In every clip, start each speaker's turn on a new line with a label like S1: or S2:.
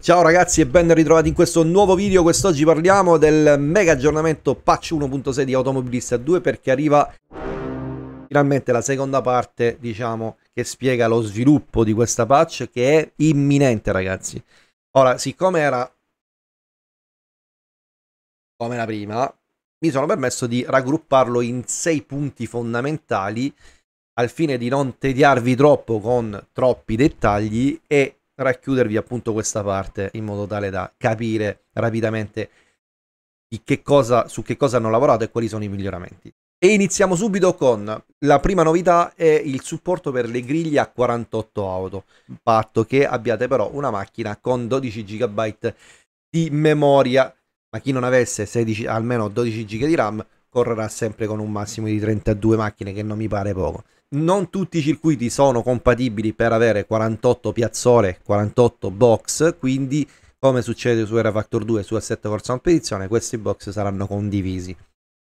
S1: Ciao ragazzi e ben ritrovati in questo nuovo video, quest'oggi parliamo del mega aggiornamento patch 1.6 di Automobilista 2 perché arriva finalmente la seconda parte diciamo che spiega lo sviluppo di questa patch che è imminente ragazzi. Ora siccome era come la prima mi sono permesso di raggrupparlo in sei punti fondamentali al fine di non tediarvi troppo con troppi dettagli e racchiudervi appunto questa parte in modo tale da capire rapidamente che cosa, su che cosa hanno lavorato e quali sono i miglioramenti. E iniziamo subito con la prima novità è il supporto per le griglie a 48 auto, patto che abbiate però una macchina con 12 GB di memoria, ma chi non avesse 16, almeno 12 GB di RAM correrà sempre con un massimo di 32 macchine che non mi pare poco. Non tutti i circuiti sono compatibili per avere 48 piazzole, 48 box, quindi come succede su Era Factor 2 e su Assetto Forza Competizione, questi box saranno condivisi.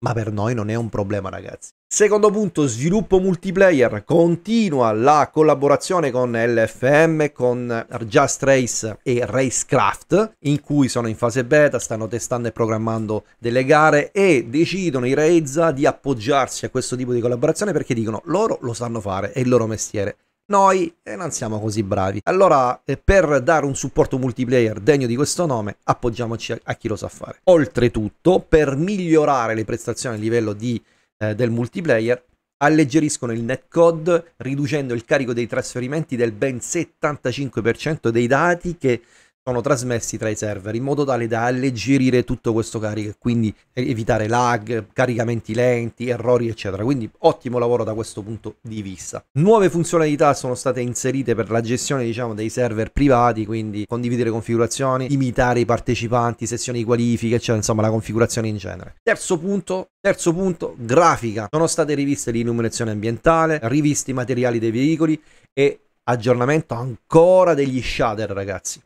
S1: Ma per noi non è un problema ragazzi. Secondo punto, sviluppo multiplayer, continua la collaborazione con LFM, con Just Race e Racecraft, in cui sono in fase beta, stanno testando e programmando delle gare e decidono i Reza di appoggiarsi a questo tipo di collaborazione perché dicono loro lo sanno fare, è il loro mestiere noi eh, non siamo così bravi. Allora, eh, per dare un supporto multiplayer degno di questo nome, appoggiamoci a, a chi lo sa fare. Oltretutto, per migliorare le prestazioni a livello di eh, del multiplayer alleggeriscono il netcode riducendo il carico dei trasferimenti del ben 75% dei dati che sono trasmessi tra i server in modo tale da alleggerire tutto questo carico e quindi evitare lag, caricamenti lenti, errori eccetera. Quindi ottimo lavoro da questo punto di vista. Nuove funzionalità sono state inserite per la gestione diciamo dei server privati, quindi condividere configurazioni, imitare i partecipanti, sessioni di qualifica eccetera, insomma la configurazione in genere. Terzo punto, terzo punto, grafica. Sono state riviste l'illuminazione ambientale, rivisti i materiali dei veicoli e aggiornamento ancora degli shader ragazzi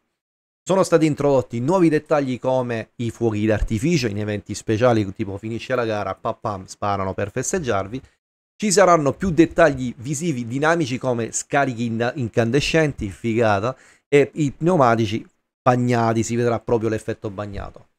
S1: sono stati introdotti nuovi dettagli come i fuochi d'artificio in eventi speciali, tipo finisce la gara, pam pam, sparano per festeggiarvi. Ci saranno più dettagli visivi dinamici come scarichi incandescenti, figata, e i pneumatici bagnati, si vedrà proprio l'effetto bagnato.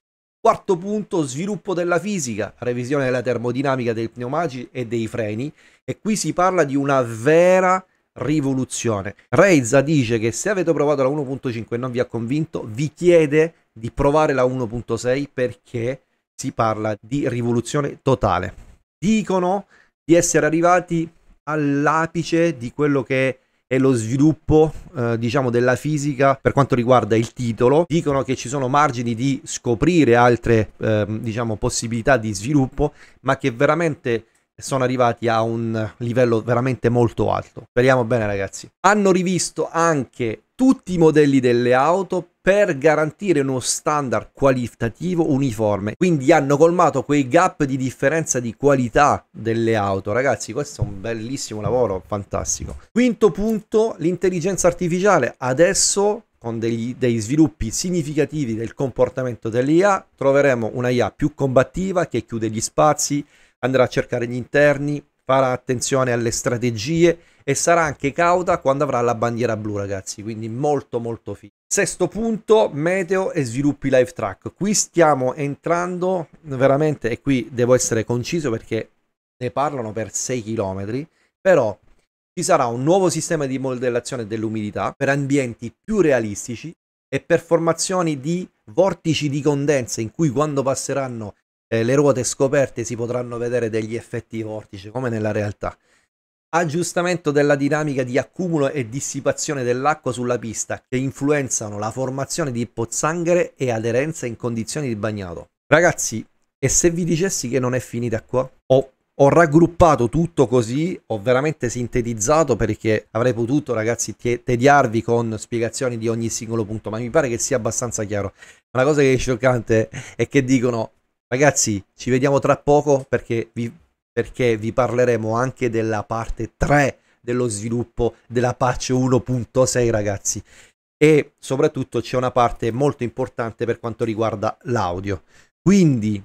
S1: Quarto punto, sviluppo della fisica, revisione della termodinamica dei pneumatici e dei freni. E qui si parla di una vera rivoluzione. Reiza dice che se avete provato la 1.5 e non vi ha convinto, vi chiede di provare la 1.6 perché si parla di rivoluzione totale. Dicono di essere arrivati all'apice di quello che è lo sviluppo eh, diciamo della fisica per quanto riguarda il titolo dicono che ci sono margini di scoprire altre eh, diciamo possibilità di sviluppo ma che veramente sono arrivati a un livello veramente molto alto. Speriamo bene ragazzi. Hanno rivisto anche tutti i modelli delle auto per garantire uno standard qualitativo uniforme. Quindi hanno colmato quei gap di differenza di qualità delle auto. Ragazzi, questo è un bellissimo lavoro, fantastico. Quinto punto, l'intelligenza artificiale. Adesso con degli, dei sviluppi significativi del comportamento dell'IA troveremo una IA più combattiva che chiude gli spazi, andrà a cercare gli interni, farà attenzione alle strategie e sarà anche cauta quando avrà la bandiera blu, ragazzi. Quindi molto molto figo. Sesto punto, meteo e sviluppi live track. Qui stiamo entrando veramente, e qui devo essere conciso perché ne parlano per 6 km, però ci sarà un nuovo sistema di modellazione dell'umidità per ambienti più realistici e per formazioni di vortici di condensa in cui quando passeranno eh, le ruote scoperte si potranno vedere degli effetti vortice, come nella realtà. Aggiustamento della dinamica di accumulo e dissipazione dell'acqua sulla pista che influenzano la formazione di pozzanghere e aderenza in condizioni di bagnato. Ragazzi, e se vi dicessi che non è finita qua? Ho, ho raggruppato tutto così, ho veramente sintetizzato perché avrei potuto, ragazzi, tediarvi con spiegazioni di ogni singolo punto, ma mi pare che sia abbastanza chiaro. Ma la cosa che è scioccante è che dicono Ragazzi, ci vediamo tra poco perché vi, perché vi parleremo anche della parte 3 dello sviluppo della patch 1.6, ragazzi. E soprattutto c'è una parte molto importante per quanto riguarda l'audio. Quindi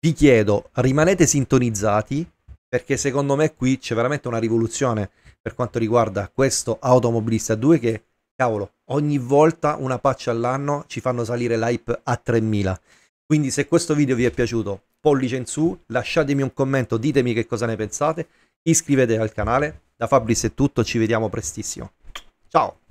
S1: vi chiedo, rimanete sintonizzati perché secondo me qui c'è veramente una rivoluzione per quanto riguarda questo automobilista 2 che, cavolo, ogni volta una patch all'anno ci fanno salire l'hype a 3000. Quindi se questo video vi è piaciuto, pollice in su, lasciatemi un commento, ditemi che cosa ne pensate, iscrivetevi al canale. Da Fabris è tutto, ci vediamo prestissimo. Ciao!